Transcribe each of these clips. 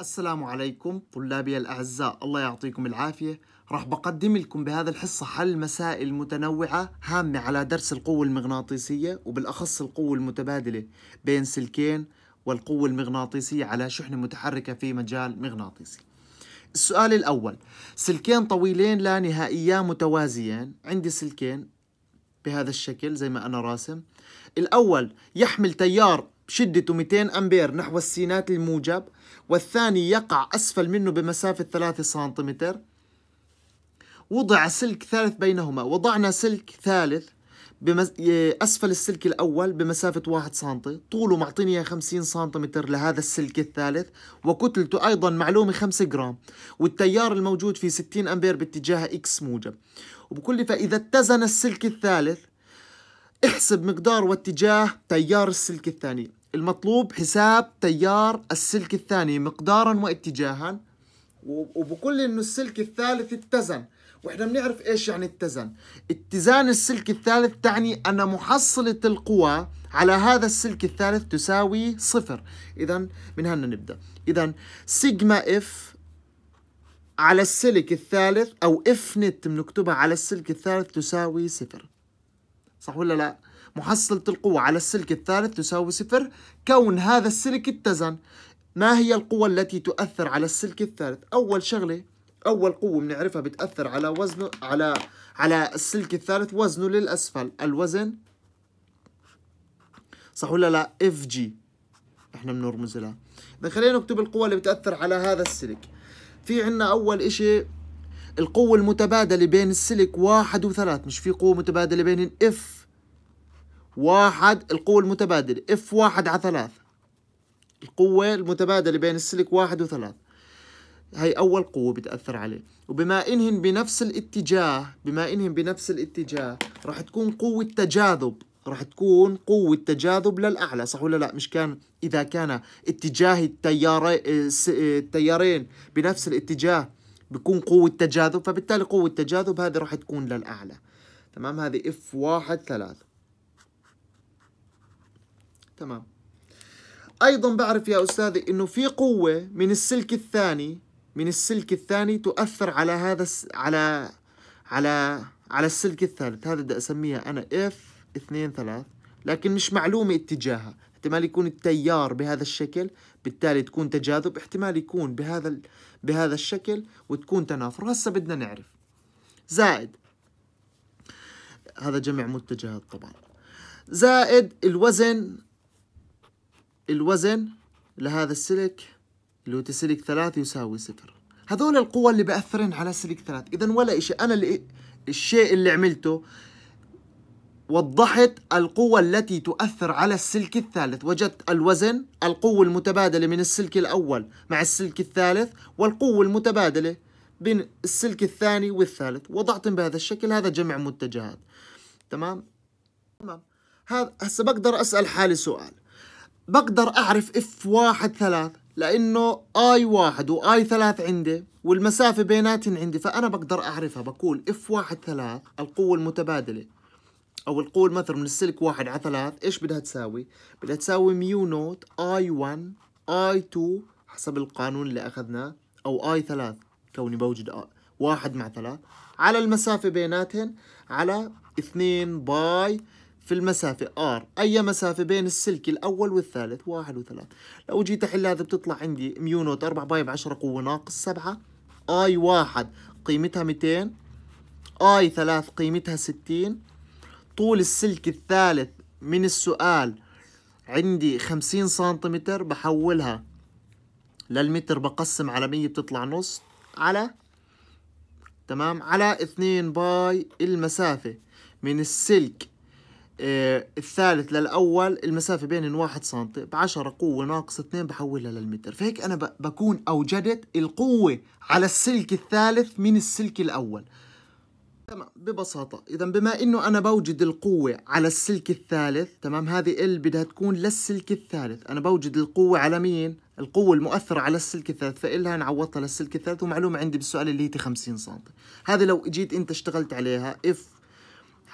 السلام عليكم طلابي الأعزاء الله يعطيكم العافية راح بقدم لكم بهذه الحصة حل مسائل متنوعة هامة على درس القوة المغناطيسية وبالأخص القوة المتبادلة بين سلكين والقوة المغناطيسية على شحنة متحركة في مجال مغناطيسي السؤال الأول سلكين طويلين لا نهائيا متوازيين عندي سلكين بهذا الشكل زي ما أنا راسم الأول يحمل تيار شدته 200 أمبير نحو السينات الموجب والثاني يقع أسفل منه بمسافة 3 سنتيمتر وضع سلك ثالث بينهما وضعنا سلك ثالث بمس... أسفل السلك الأول بمسافة 1 سنتي طوله معطيني 50 سنتيمتر لهذا السلك الثالث وكتلته أيضا معلومة 5 جرام والتيار الموجود في 60 أمبير باتجاه إكس موجب وبكل فإذا اتزن السلك الثالث احسب مقدار واتجاه تيار السلك الثاني المطلوب حساب تيار السلك الثاني مقدارا واتجاها وبقول لي انه السلك الثالث اتزن واحنا بنعرف ايش يعني اتزن اتزان السلك الثالث تعني ان محصلة القوى على هذا السلك الثالث تساوي صفر اذا من هنا نبدأ اذا سيجما اف على السلك الثالث او اف نت بنكتبها على السلك الثالث تساوي صفر صح ولا لا؟ محصلة القوة على السلك الثالث تساوي صفر كون هذا السلك اتزن ما هي القوة التي تؤثر على السلك الثالث؟ أول شغلة أول قوة بنعرفها بتأثر على وزنه على على السلك الثالث وزنه للأسفل الوزن صح ولا لا؟ اف جي احنا بنرمز لها إذا خلينا نكتب القوة اللي بتأثر على هذا السلك في عنا أول إشي القوة المتبادلة بين السلك واحد وثلاث مش في قوة متبادلة بين اف واحد القوة المتبادلة اف واحد على ثلاث القوة المتبادلة بين السلك واحد وثلاث هي أول قوة بتأثر عليه وبما إنهن بنفس الاتجاه بما إنهن بنفس الاتجاه راح تكون قوة تجاذب راح تكون قوة تجاذب للأعلى صح ولا لا مش كان إذا كان اتجاه التياري التيارين بنفس الاتجاه بكون قوة تجاذب فبالتالي قوة تجاذب هذه راح تكون للأعلى تمام هذه اف واحد ثلاث تمام ايضا بعرف يا استاذي انه في قوه من السلك الثاني من السلك الثاني تؤثر على هذا الس... على على على السلك الثالث هذا بدي اسميها انا اف 2 3 لكن مش معلومه اتجاهها احتمال يكون التيار بهذا الشكل بالتالي تكون تجاذب احتمال يكون بهذا ال... بهذا الشكل وتكون تنافر هسه بدنا نعرف زائد هذا جمع متجهات طبعا زائد الوزن الوزن لهذا السلك اللي هو سلك ثلاث يساوي صفر هذول القوى اللي بأثرن على سلك ثلاث إذا ولا إشي أنا اللي الشيء اللي عملته وضحت القوة التي تؤثر على السلك الثالث وجدت الوزن القوة المتبادلة من السلك الأول مع السلك الثالث والقوة المتبادلة بين السلك الثاني والثالث وضعتهم بهذا الشكل هذا جمع متجهات تمام تمام هذا هسه بقدر أسأل حالي سؤال بقدر أعرف اف واحد ثلاث لأنه اي واحد واي ثلاث عندي والمسافة بيناتهم عندي فأنا بقدر أعرفها بقول اف واحد ثلاث القوة المتبادلة أو القوة المثل من السلك واحد على ثلاث إيش بدها تساوي؟ بدها تساوي ميو نوت اي 1 اي 2 حسب القانون اللي أخذناه أو اي ثلاث كوني بوجد آي. واحد مع ثلاث على المسافة بيناتهم على اثنين باي في المسافة R أي مسافة بين السلك الأول والثالث واحد وثلاث لو جيت أحل هذا بتطلع عندي ميو نوت 4 باي ب 10 قوة ناقص 7 I 1 قيمتها 200 I 3 قيمتها 60 طول السلك الثالث من السؤال عندي 50 سنتيمتر بحولها للمتر بقسم على 100 بتطلع نص على تمام على 2 باي المسافة من السلك آه، الثالث للأول المسافة 1 واحد سنتي بعشرة قوة ناقص اثنين بحولها للمتر فهيك أنا بكون أوجدت القوة على السلك الثالث من السلك الأول تمام ببساطة إذا بما إنه أنا بوجد القوة على السلك الثالث تمام هذه ال بدها تكون للسلك الثالث أنا بوجد القوة على مين؟ القوة المؤثرة على السلك الثالث فإلها نعوضها للسلك الثالث ومعلومة عندي بالسؤال اللي هي 50 سم هذه لو جيت أنت اشتغلت عليها اف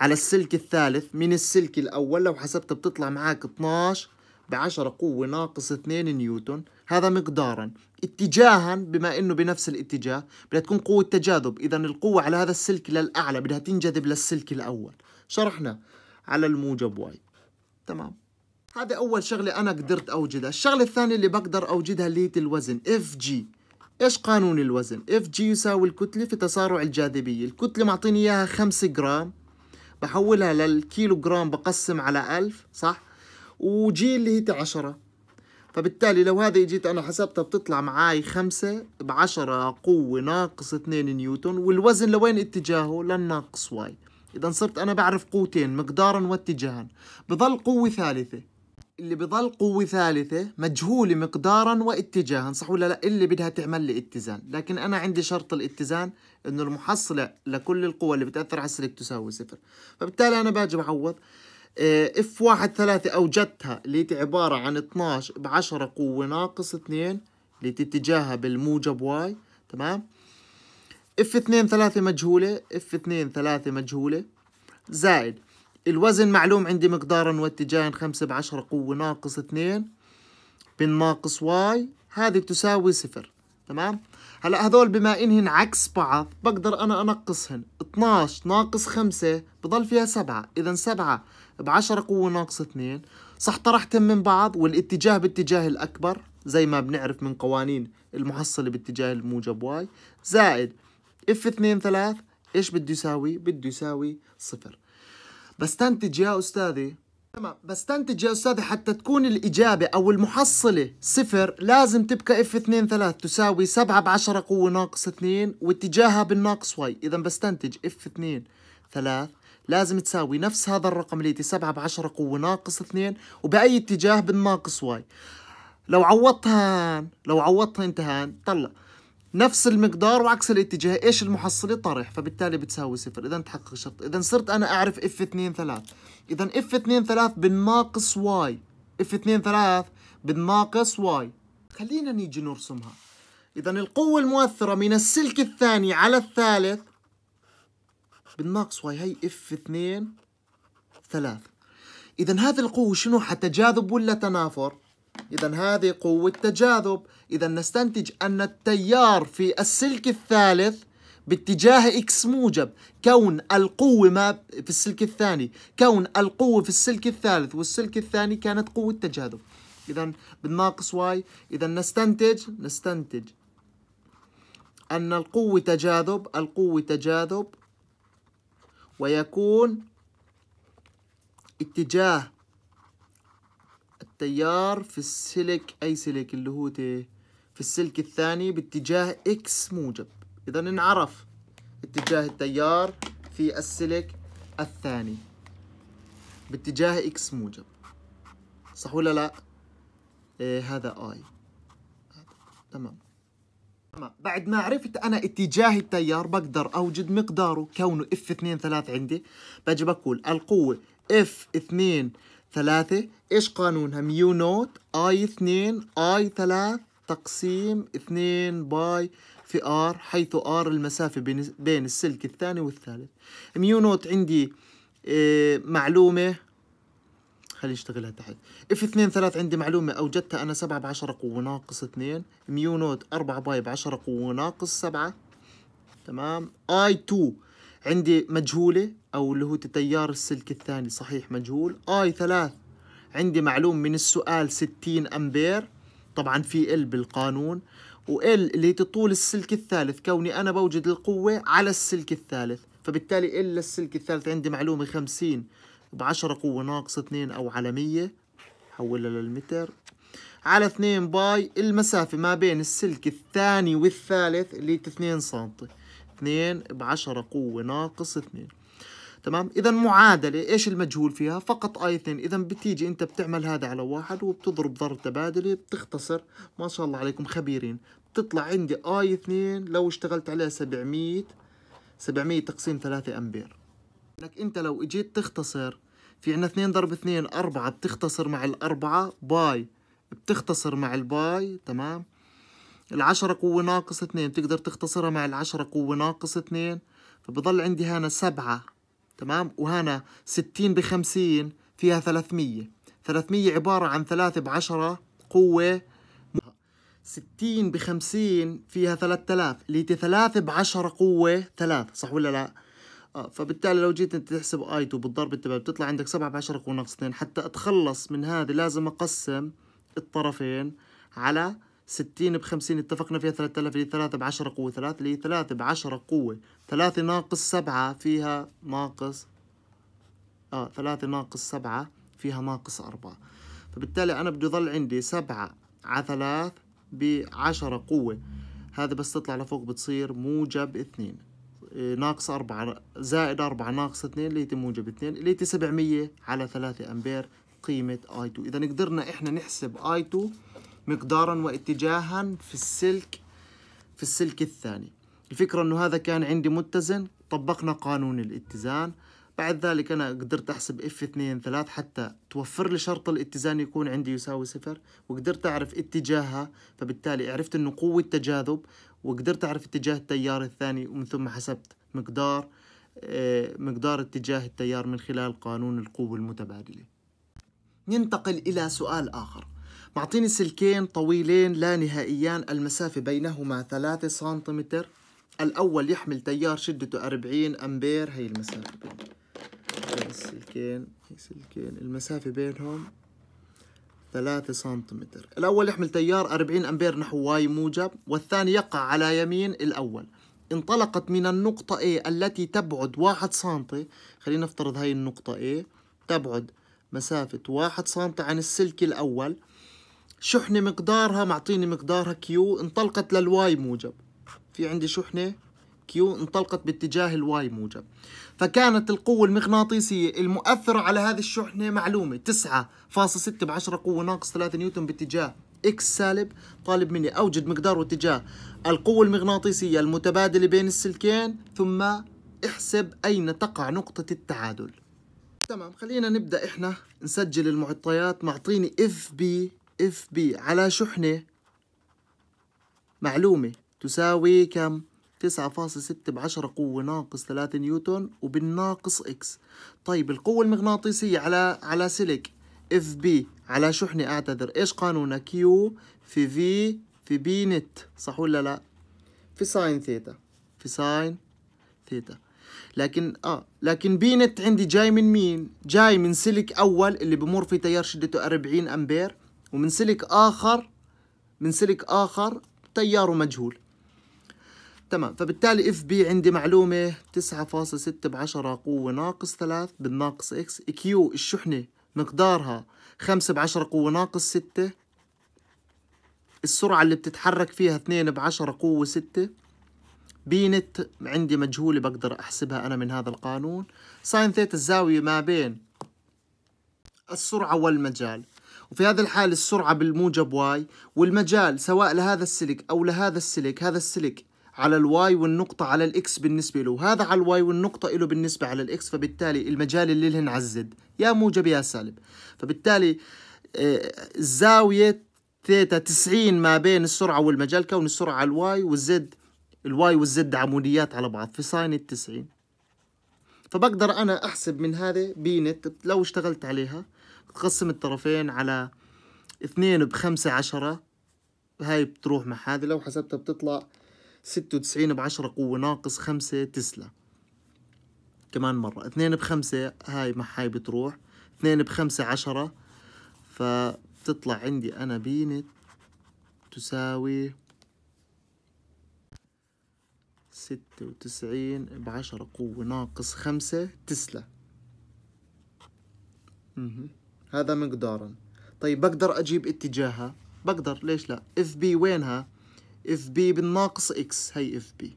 على السلك الثالث من السلك الأول لو حسبت بتطلع معاك 12 بعشرة قوة ناقص 2 نيوتن هذا مقدارا اتجاها بما انه بنفس الاتجاه بدها تكون قوة تجاذب اذا القوة على هذا السلك للأعلى بدها تنجذب للسلك الأول شرحنا على الموجب واي تمام هذا أول شغلة أنا قدرت أوجدها الشغلة الثانية اللي بقدر أوجدها اللي هي الوزن اف جي ايش قانون الوزن اف جي يساوي الكتلة في تسارع الجاذبية الكتلة معطيني إياها 5 جرام بحولها للكيلو جرام بقسم على 1000 صح وجي اللي هي 10 فبالتالي لو هذا اجيت انا حسبتها بتطلع معاي خمسة بعشرة قوة ناقص اثنين نيوتن والوزن لوين اتجاهه للناقص واي اذا صرت انا بعرف قوتين مقدارا واتجاها بظل قوة ثالثة اللي بضل قوة ثالثة مجهولة مقدارا واتجاها صح ولا لا اللي بدها تعمل لي اتزان لكن أنا عندي شرط الاتزان إنه المحصلة لكل القوى اللي بتأثر على السلك تساوي صفر فبالتالي أنا باجي بعوض اف آه، واحد ثلاثة أوجدتها اللي هي عبارة عن 12 بعشرة قوة ناقص 2 اللي اتجاهها بالموجب واي تمام اف 2 ثلاثة مجهولة اف 2 ثلاثة مجهولة زائد الوزن معلوم عندي مقدارا واتجاها خمسة بعشرة قوة ناقص اثنين بالناقص واي هذه تساوي صفر تمام هلا هذول بما انهن عكس بعض بقدر انا انقصهن 12 ناقص 5 بضل فيها 7 اذا 7 ب 10 قوه ناقص 2 صح طرحتهم من بعض والاتجاه باتجاه الاكبر زي ما بنعرف من قوانين المحصله باتجاه الموجب واي زائد اف 2 3 ايش بده يساوي بده يساوي صفر بستنتج يا أستاذي تمام بستنتج يا أستاذي حتى تكون الإجابة أو المحصلة صفر لازم تبقى اف 2 3 تساوي 7 ب 10 قوة ناقص 2 واتجاهها بالناقص واي إذا بستنتج اف 2 3 لازم تساوي نفس هذا الرقم اللي 7 ب 10 قوة ناقص 2 وبأي اتجاه بالناقص واي لو عوضتها هان لو عوضتها انت هان طلع نفس المقدار وعكس الاتجاه ايش المحصله طرح فبالتالي بتساوي صفر اذا تحقق الشرط اذا صرت انا اعرف اف 2 3 اذا اف 2 3 بالناقص واي اف 2 3 بالناقص واي خلينا نيجي نرسمها اذا القوه المؤثره من السلك الثاني على الثالث بالناقص واي هي اف 2 3 اذا هذه القوه شنو حتجاذب ولا تنافر إذا هذه قوة تجاذب إذا نستنتج أن التيار في السلك الثالث باتجاه إكس موجب كون القوة ما في السلك الثاني كون القوة في السلك الثالث والسلك الثاني كانت قوة تجاذب إذا بالناقص واي إذا نستنتج نستنتج أن القوة تجاذب القوة تجاذب ويكون اتجاه التيار في السلك أي سلك اللي هو تي في السلك الثاني باتجاه إكس موجب إذا انعرف اتجاه التيار في السلك الثاني باتجاه إكس موجب صح ولا لا؟ إيه هذا آي تمام تمام بعد ما عرفت انا اتجاه التيار بقدر اوجد مقداره كونه اف 2 3 عندي باجي بقول القوه اف 2 ثلاثة إيش قانونها ميو نوت آي اثنين آي ثلاث تقسيم اثنين باي في آر حيث آر المسافة بين السلك الثاني والثالث ميو نوت عندي إيه معلومة خلي اشتغلها تحت اف 2 3 عندي معلومة أوجدتها أنا 7 بعشرة قوة ناقص 2 ميو نوت 4 باي بعشرة قوة ناقص 7 تمام اي 2 عندي مجهولة أو اللي هو تيار السلك الثاني صحيح مجهول آي ثلاث عندي معلوم من السؤال 60 أمبير طبعا في ال بالقانون وال اللي طول السلك الثالث كوني أنا بوجد القوة على السلك الثالث فبالتالي ال للسلك الثالث عندي معلومة 50 ب 10 قوة ناقص 2 أو على 100 حولها للمتر على 2 باي المسافة ما بين السلك الثاني والثالث اللي 2 سنتي 2 ب 10 قوة ناقص 2 تمام إذا معادلة إيش المجهول فيها فقط أي 2 إذا بتيجي أنت بتعمل هذا على واحد وبتضرب ضرب تبادلي بتختصر ما شاء الله عليكم خبيرين بتطلع عندي اي 2 لو اشتغلت عليها 700 700 تقسيم 3 امبير انك انت لو اجيت تختصر في عندنا 2 ضرب 2 4 بتختصر مع الأربعة باي بتختصر مع الباي تمام العشرة قوة ناقص اثنين بتقدر تختصرها مع العشرة قوة ناقص اثنين فبضل عندي هنا سبعة تمام وهنا ستين بخمسين فيها ثلاثمية ثلاثمية عبارة عن ثلاثة بعشرة قوة ستين بخمسين فيها ثلاثة آلاف اللي هي ثلاثة بعشرة قوة ثلاث صح ولا لا؟ آه، فبالتالي لو جيت انت تحسب اي تو بالضرب التبع بتطلع عندك سبعة بعشرة قوة ناقص اثنين حتى اتخلص من هذه لازم اقسم الطرفين على 60 ب 50 اتفقنا فيها 3000 اللي 3 ب 10 قوه 3 اللي 3 ب 10 قوه 3 ناقص 7 فيها ناقص اه 3 ناقص 7 فيها ناقص 4 فبالتالي انا بدي ضل عندي 7 على 3 ب 10 قوه هذا بس تطلع لفوق بتصير موجب 2 آه، ناقص 4 زائد 4 ناقص 2 اللي هي موجب 2 اللي هي 700 على 3 امبير قيمه اي 2 اذا قدرنا احنا نحسب اي 2 مقدارا واتجاها في السلك في السلك الثاني الفكرة أنه هذا كان عندي متزن طبقنا قانون الاتزان بعد ذلك أنا قدرت أحسب اف 2 3 حتى توفر لي شرط الاتزان يكون عندي يساوي صفر وقدرت أعرف اتجاهها فبالتالي عرفت أنه قوة تجاذب وقدرت أعرف اتجاه التيار الثاني ومن ثم حسبت مقدار آه، مقدار اتجاه التيار من خلال قانون القوة المتبادلة ننتقل إلى سؤال آخر معطيني سلكين طويلين لا نهائيان المسافة بينهما 3 سنتيمتر الأول يحمل تيار شدته 40 أمبير هي المسافة بين السلكين هي سلكين المسافة بينهم 3 سنتيمتر الأول يحمل تيار 40 أمبير نحو واي موجب والثاني يقع على يمين الأول انطلقت من النقطة A التي تبعد واحد سنتي خلينا نفترض هاي النقطة A تبعد مسافة واحد سنتي عن السلك الأول شحنة مقدارها معطيني مقدارها كيو انطلقت للواي موجب في عندي شحنة كيو انطلقت باتجاه الواي موجب فكانت القوة المغناطيسية المؤثرة على هذه الشحنة معلومة 9.6 بعشرة قوة ناقص 3 نيوتن باتجاه اكس سالب طالب مني اوجد مقدار واتجاه القوة المغناطيسية المتبادلة بين السلكين ثم احسب اين تقع نقطة التعادل تمام خلينا نبدأ احنا نسجل المعطيات معطيني اف بي اف بي على شحنة معلومة تساوي كم؟ تسعة فاصل ستة بعشرة قوة ناقص ثلاثة نيوتن وبالناقص إكس طيب القوة المغناطيسية على على سلك اف بي على شحنة أعتذر إيش قانونها كيو في في في بي نت صح ولا لا في ساين ثيتا في ساين ثيتا لكن اه لكن بي نت عندي جاي من مين جاي من سلك اول اللي بمر في تيار شدته 40 امبير ومن سلك آخر من سلك آخر تياره مجهول تمام فبالتالي اف بي عندي معلومة 9.6 بعشرة قوة ناقص 3 بالناقص اكس كيو الشحنة مقدارها 5 بعشرة قوة ناقص 6 السرعة اللي بتتحرك فيها 2 بعشرة قوة 6 بي نت عندي مجهولة بقدر أحسبها أنا من هذا القانون ساين ثيتا الزاوية ما بين السرعة والمجال وفي هذه الحالة السرعة بالموجب واي والمجال سواء لهذا السلك أو لهذا السلك هذا السلك على الواي والنقطة على الإكس بالنسبة له وهذا على الواي والنقطة له بالنسبة على الإكس فبالتالي المجال اللي لهن على الزد يا موجب يا سالب فبالتالي الزاوية آه، ثيتا 90 ما بين السرعة والمجال كون السرعة على الواي والزد الواي والزد عموديات على بعض في ساين التسعين فبقدر أنا أحسب من هذا بينت لو اشتغلت عليها تقسم الطرفين على اثنين بخمسة عشرة هاي بتروح مع هذه لو حسبتها بتطلع ستة وتسعين بعشرة قوة ناقص خمسة تسلا كمان مرة اثنين بخمسة هاي مع هاي بتروح اثنين بخمسة عشرة فبتطلع عندي أنا بينت تساوي ستة وتسعين بعشرة قوة ناقص خمسة تسلا مهم. هذا مقدارا طيب بقدر أجيب اتجاهها بقدر ليش لا اف بي وينها اف بي بالناقص اكس هي اف بي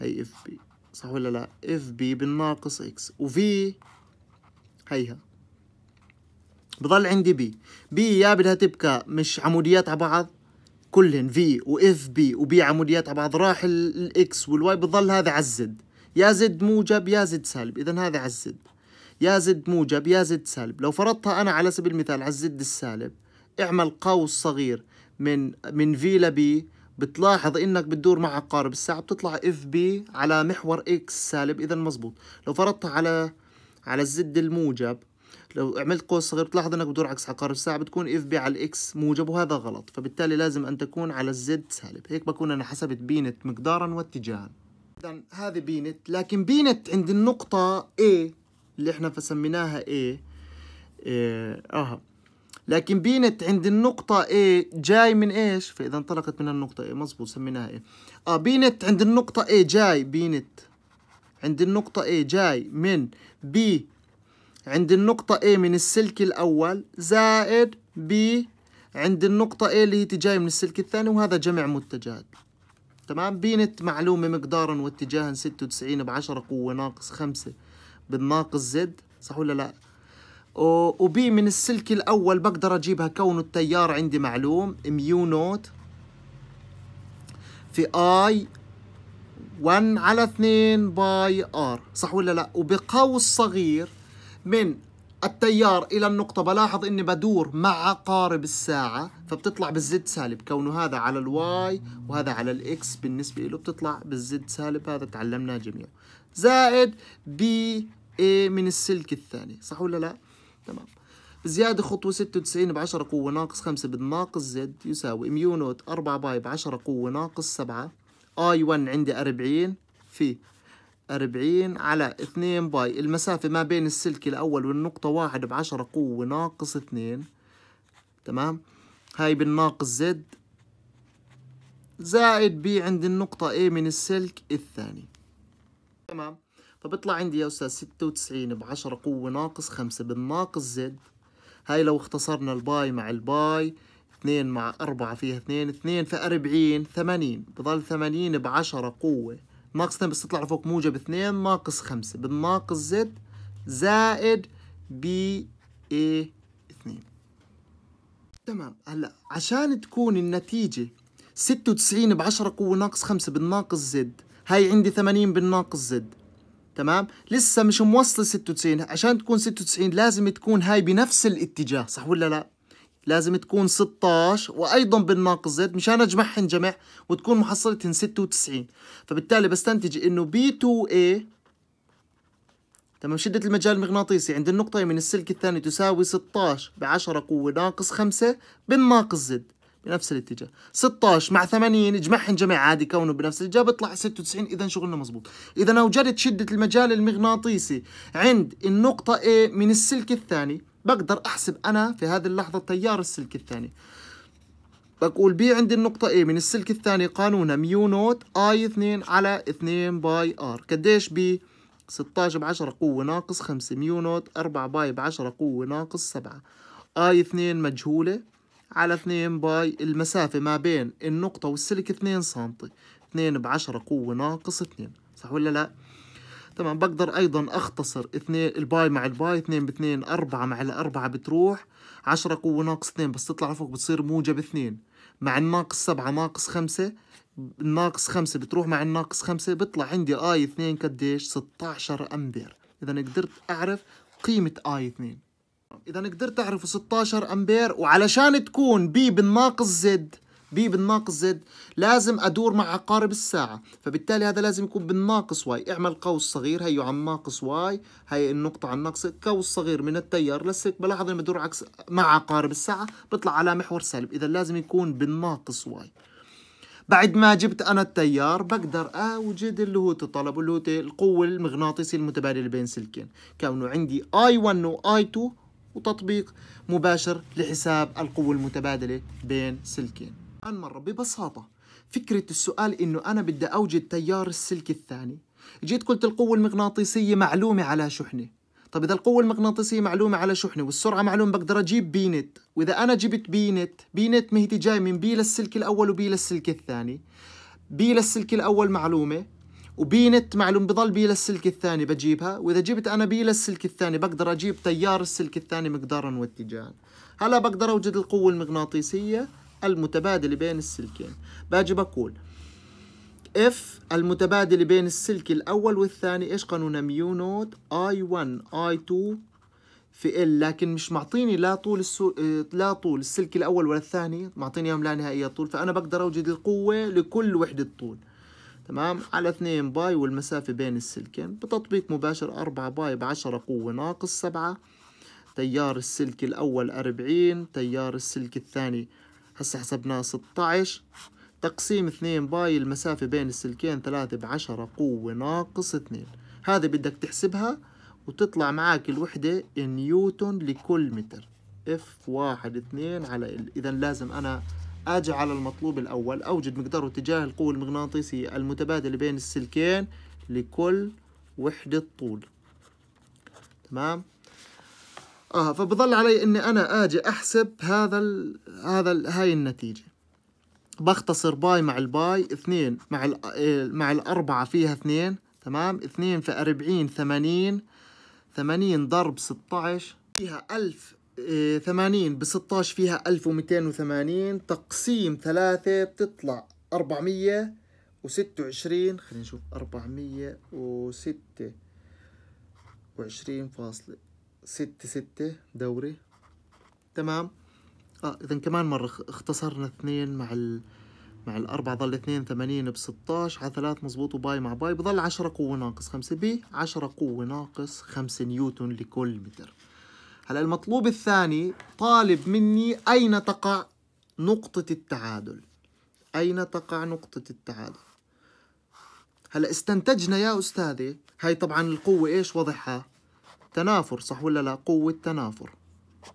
هي اف بي صح ولا لا اف بي بالناقص اكس وفي هيها بضل عندي بي بي يا بدها تبقى مش عموديات على بعض كلهن في واف بي وبي عموديات على بعض راح الاكس والواي بضل هذا على الزد يا زد موجب يا زد سالب اذا هذا على الزد يا زد موجب يا زد سالب لو فرضتها أنا على سبيل المثال على الزد السالب اعمل قوس صغير من من في لبي بتلاحظ انك بتدور مع عقارب الساعة بتطلع اف بي على محور اكس سالب اذا مزبوط لو فرضتها على على الزد الموجب لو عملت قوس صغير بتلاحظ انك بتدور عكس عقارب الساعة بتكون اف بي على الاكس موجب وهذا غلط فبالتالي لازم ان تكون على الزد سالب هيك بكون انا حسبت بينت مقدارا واتجاها اذا هذه بينت لكن بينت عند النقطة A اللي احنا فسميناها A اه لكن بينت عند النقطة A جاي من ايش؟ فإذا انطلقت من النقطة A مظبوط سميناها A اه بينت عند النقطة A جاي بينت عند النقطة A جاي من B عند النقطة A من السلك الأول زائد B عند النقطة A اللي هي جاي من السلك الثاني وهذا جمع متجهات تمام بينت معلومة مقدارا واتجاها 96 ب 10 قوة ناقص 5 بالناقص زد صح ولا لا وبي من السلك الأول بقدر أجيبها كون التيار عندي معلوم ميو نوت في آي 1 على 2 باي آر صح ولا لا وبقوس صغير من التيار إلى النقطة بلاحظ إني بدور مع قارب الساعة فبتطلع بالزد سالب كونه هذا على الواي وهذا على الإكس بالنسبة له بتطلع بالزد سالب هذا تعلمناه جميعا زائد بي A من السلك الثاني صح ولا لا؟ تمام زيادة خطوة 96 ب 10 قوة ناقص 5 بالناقص زد يساوي ميو نوت 4 باي ب 10 قوة ناقص 7 اي 1 عندي 40 في 40 على 2 باي المسافة ما بين السلك الأول والنقطة 1 ب 10 قوة ناقص 2 تمام هاي بالناقص زد زائد بي عند النقطة A من السلك الثاني تمام فبيطلع عندي يا أستاذ 96 ب 10 قوة ناقص 5 بالناقص زد هاي لو اختصرنا الباي مع الباي 2 مع 4 فيها 2 2 في 40 80 بضل 80 ب 10 قوة ناقص 2 بس تطلع لفوق موجب 2 ناقص 5 بالناقص زد زائد بي اي 2 تمام هلا عشان تكون النتيجة 96 ب 10 قوة ناقص 5 بالناقص زد هاي عندي 80 بالناقص زد تمام لسه مش موصله 96 عشان تكون 96 لازم تكون هاي بنفس الاتجاه صح ولا لا لازم تكون 16 وايضا بالناقص زد مشان اجمعهن جمع وتكون محصلتهن 96 فبالتالي بستنتج انه B2A إيه تمام شدة المجال المغناطيسي عند النقطة من السلك الثاني تساوي 16 ب 10 قوة ناقص 5 بالناقص زد بنفس الاتجاه 16 مع 80 اجمعهم جمع عادي كونه بنفس الاتجاه بيطلع 96 اذا شغلنا مزبوط اذا اوجدت شده المجال المغناطيسي عند النقطه A من السلك الثاني بقدر احسب انا في هذه اللحظه تيار السلك الثاني بقول بي عند النقطة A من السلك الثاني قانونها ميو نوت اي 2 على 2 باي ار قديش بي 16 ب 10 قوة ناقص 5 ميو نوت 4 باي ب 10 قوة ناقص 7 اي 2 مجهولة على 2 باي المسافة ما بين النقطة والسلك 2 سنتي 2 ب 10 قوة ناقص 2 صح ولا لا؟ تمام بقدر أيضا أختصر 2 الباي مع الباي 2 ب 2 4 مع الأربعة بتروح 10 قوة ناقص 2 بس تطلع لفوق بتصير موجب 2 مع الناقص 7 ناقص 5 الناقص 5 بتروح مع الناقص 5 بيطلع عندي اي 2 قديش 16 امبير اذا قدرت اعرف قيمه اي 2 اذا قدرت تعرف 16 امبير وعلشان تكون بي بالناقص زد بي بالناقص زد لازم ادور مع عقارب الساعه فبالتالي هذا لازم يكون بالناقص واي اعمل قوس صغير هيو عن ناقص واي هي النقطه عن ناقص قوس صغير من التيار لسك بلاحظ لما ادور عكس مع عقارب الساعه بطلع على محور سالب اذا لازم يكون بالناقص واي بعد ما جبت انا التيار بقدر اوجد اللي هو تطلب اللي هو القوه المغناطيسيه المتبادله بين سلكين كونه عندي اي 1 واي 2 وتطبيق مباشر لحساب القوة المتبادلة بين سلكين الآن مرة ببساطة فكرة السؤال إنه أنا بدي أوجد تيار السلك الثاني جيت قلت القوة المغناطيسية معلومة على شحنة طب إذا القوة المغناطيسية معلومة على شحنة والسرعة معلومة بقدر أجيب بينت وإذا أنا جبت بينت بينت مهدي جاي من بي للسلك الأول وبي للسلك الثاني بي للسلك الأول معلومة وبينت بضل بي للسلك الثاني بجيبها واذا جبت انا بي للسلك الثاني بقدر اجيب تيار السلك الثاني مقدارا واتجاها هلا بقدر اوجد القوه المغناطيسيه المتبادله بين السلكين باجي بقول اف المتبادله بين السلك الاول والثاني ايش قانونها ميو نوت اي 1 اي 2 في ال لكن مش معطيني لا طول السو... آه، لا طول السلك الاول ولا الثاني معطيني اياهم لا نهائيه طول فانا بقدر اوجد القوه لكل وحده طول تمام على 2 باي والمسافة بين السلكين بتطبيق مباشر 4 باي ب 10 قوة ناقص 7 تيار السلك الأول 40 تيار السلك الثاني هسه حسبناه 16 تقسيم 2 باي المسافة بين السلكين 3 ب 10 قوة ناقص 2 هذه بدك تحسبها وتطلع معاك الوحدة نيوتن لكل متر اف واحد اثنين على ال إذا لازم أنا أجي على المطلوب الأول أوجد مقدار واتجاه القوة المغناطيسية المتبادلة بين السلكين لكل وحدة طول تمام آه فبضل علي إني أنا أجي أحسب هذا الـ هذا الـ هاي النتيجة بختصر باي مع الباي اثنين مع الـ آه، مع الأربعة فيها اثنين تمام اثنين في أربعين ثمانين ثمانين ضرب ستاعش فيها ألف ب 16 فيها 1280 تقسيم ثلاثة بتطلع أربعمية وستة وعشرين خلينا نشوف أربعمية وستة وعشرين فاصلة ستة ستة دوري تمام اه اذا كمان مرة اختصرنا اثنين مع ال مع الأربعة ظل اثنين ثمانين بستاش على ثلاث مضبوط وباي مع باي بظل عشرة قوة ناقص خمسة بي عشرة قوة ناقص خمسة نيوتن لكل متر هلا المطلوب الثاني طالب مني أين تقع نقطة التعادل أين تقع نقطة التعادل هلا استنتجنا يا أستاذي هاي طبعا القوة إيش وضعها تنافر صح ولا لا قوة تنافر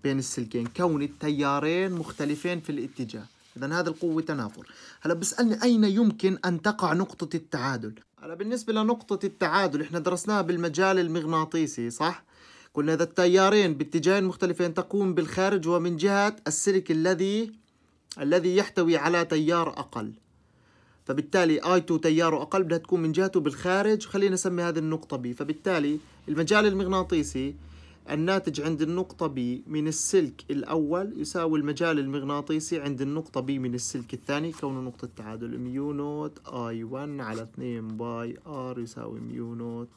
بين السلكين كون التيارين مختلفين في الاتجاه إذا هذا القوة تنافر هلا بسألني أين يمكن أن تقع نقطة التعادل هلا بالنسبة لنقطة التعادل إحنا درسناها بالمجال المغناطيسي صح قلنا إذا التيارين باتجاهين مختلفين تقوم بالخارج ومن جهة السلك الذي الذي يحتوي على تيار أقل فبالتالي I2 تياره أقل بدها تكون من جهته بالخارج خلينا نسمي هذه النقطة B فبالتالي المجال المغناطيسي الناتج عند النقطة B من السلك الأول يساوي المجال المغناطيسي عند النقطة B من السلك الثاني كونه نقطة تعادل ميو نوت I1 على 2 باي R يساوي ميو نوت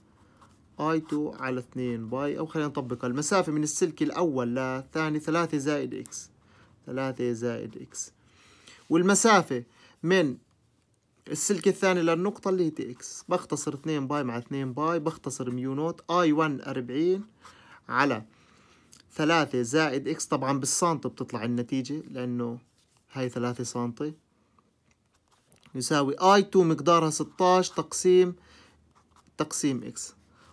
I2 على 2 باي أو خلينا نطبقها المسافة من السلك الأول للثاني 3 زائد اكس 3 زائد اكس والمسافة من السلك الثاني للنقطة اللي هي تي إكس بختصر 2 باي مع 2 باي بختصر ميو نوت أي 1 40 على 3 زائد إكس طبعا بالسنتي بتطلع النتيجة لأنه هاي 3 سنتي يساوي اي 2 مقدارها 16 تقسيم تقسيم اكس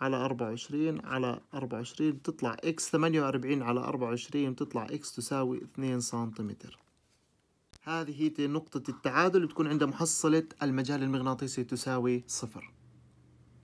على أربعة وعشرين على أربعة وعشرين بتطلع إكس ثمانية وأربعين على أربعة وعشرين بتطلع إكس تساوي اثنين سنتيمتر هذه هي نقطة التعادل بتكون عند محصلة المجال المغناطيسي تساوي صفر